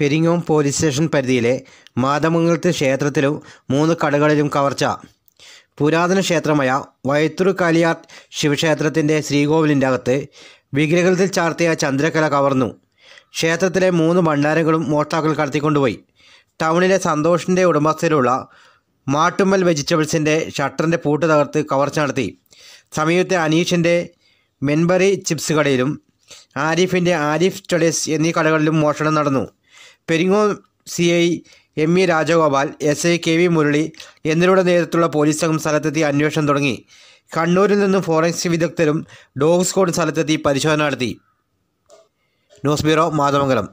Peringome police station പരിധിയിലെ മാതമംഗലത്തെ ക്ഷേത്രത്തിലും മൂന്ന് കടകളിലും കവർച്ച പുരാതന ക്ഷേത്രമായ വയത്തൂർ കാലിയാർ ശിവക്ഷേത്രത്തിൻ്റെ ശ്രീകോവിലിൻ്റെ അകത്ത് വിഗ്രഹത്തിൽ ചാർത്തിയ ചന്ദ്രകല കവർന്നു ക്ഷേത്രത്തിലെ മൂന്ന് ഭണ്ഡാരങ്ങളും മോഷ്ടാക്കൾ കടത്തിക്കൊണ്ടുപോയി ടൗണിലെ സന്തോഷിൻ്റെ ഉടമസ്ഥയിലുള്ള മാട്ടുമ്മൽ വെജിറ്റബിൾസിൻ്റെ ഷട്ടറിൻ്റെ പൂട്ട് തകർത്ത് കവർച്ച നടത്തി സമീപത്തെ അനീഷിൻ്റെ മെൻബറി ചിപ്സ് കടയിലും ആരിഫിൻ്റെ ആരിഫ് സ്റ്റഡീസ് എന്നീ കടകളിലും മോഷണം നടന്നു Peringome C I M E Rajagopal S I K V Murali എന്നിവരുടെ നേതൃത്വത്തിലുള്ള പോലീസ് സംഘം സ്ഥലത്തെത്തി അന്വേഷണം തുടങ്ങി കണ്ണൂരിൽ നിന്നും ഫോറൻസിക് വിദഗ്ധരും ഡോഗ് സ്ക്വാഡും സ്ഥലത്തെത്തി പരിശോധന നടത്തി ന്യൂസ് ബ്യൂറോ മാതമംഗലം